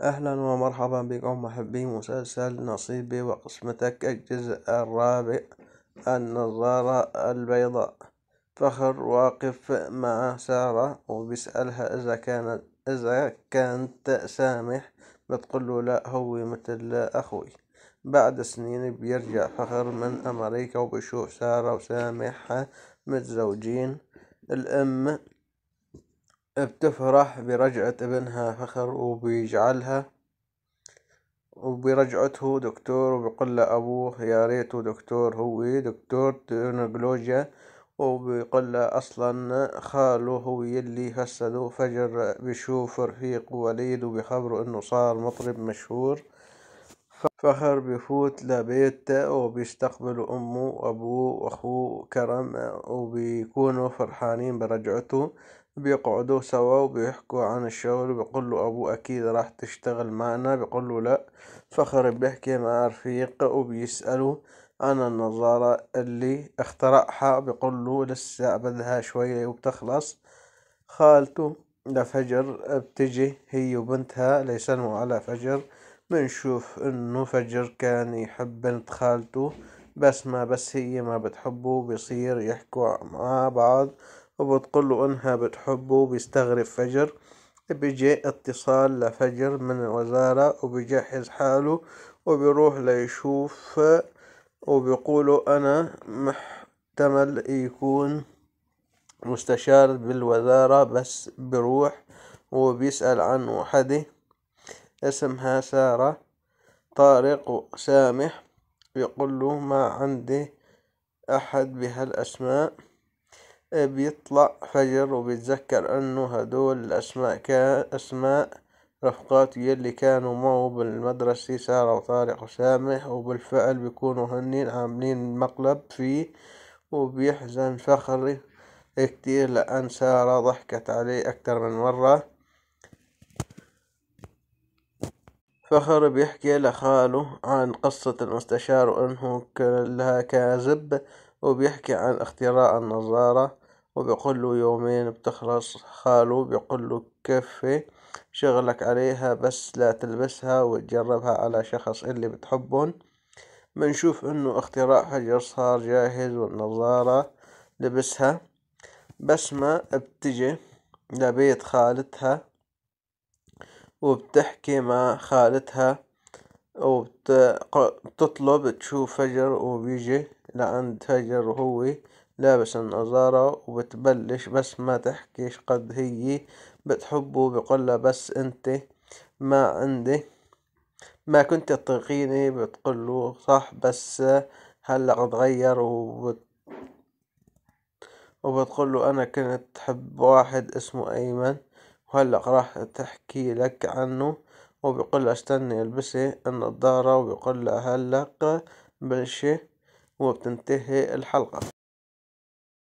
أهلا ومرحبا بكم محبي مسلسل نصيبي وقسمتك الجزء الرابع النظارة البيضاء فخر واقف مع سارة وبيسألها إذا كانت إذا كانت سامح بتقول لا هو مثل أخوي بعد سنين بيرجع فخر من أمريكا وبيشوف سارة وسامح متزوجين الأم بتفرح برجعة ابنها فخر وبيجعلها وبرجعته دكتور وبيقول أبوه يا ريته دكتور هو دكتور ترنجولوجيا وبيقول أصلا خاله هو يلي فسده فجر بيشوف رفيق وليد وبيخبره إنه صار مطرب مشهور فخر بفوت لبيته وبيستقبل أمه وأبوه وأخوه كرم وبيكونوا فرحانين برجعته بيقعدوا سوا وبيحكوا عن الشغل بيقول له أبو اكيد راح تشتغل معنا بيقول له لا فخر بيحكي مع رفيق وبيسأله عن النظارة اللي اخترعها بيقول له لسه بدها شوية وبتخلص خالته لفجر بتجي هي وبنتها ليسلموا على فجر بنشوف انه فجر كان يحب بنت خالته بس ما بس هي ما بتحبه بيصير يحكوا مع بعض وبتقول له انها بتحبه وبيستغرب فجر بيجي اتصال لفجر من الوزارة وبيجهز حاله وبيروح ليشوف وبيقولوا انا محتمل يكون مستشار بالوزارة بس بروح وبيسأل عن وحده اسمها سارة طارق سامح بيقول له ما عندي أحد بهالأسماء بيطلع فجر وبيتذكر انه هدول الاسماء كان اسماء رفقات يلي كانوا معه بالمدرسة سارة وطارق وسامح وبالفعل بيكونوا هنين عاملين مقلب فيه وبيحزن فخري كتير لأن سارة ضحكت عليه أكتر من مرة فخر بيحكي لخاله عن قصة المستشار وأنه كلها كاذب وبيحكي عن اختراع النظارة وبيقول له يومين بتخلص خاله بيقول له كفي شغلك عليها بس لا تلبسها وتجربها على شخص اللي بتحبهم بنشوف انه اختراع حجر صار جاهز والنظارة لبسها بسمة بتجي لبيت خالتها وبتحكي مع خالتها وبتطلب تشوف فجر وبيجي لعند فجر وهو لابس النظارة وبتبلش بس ما تحكيش قد هي بتحبه بقولها بس انت ما عندي ما كنت تطيقيني بتقوله صح بس هلأ اتغير وبت وبتقوله أنا كنت تحب واحد اسمه أيمن وهلأ راح تحكي لك عنه وبيقول استني البسي النظارة وبيقول هلا بلشي وبتنتهي الحلقة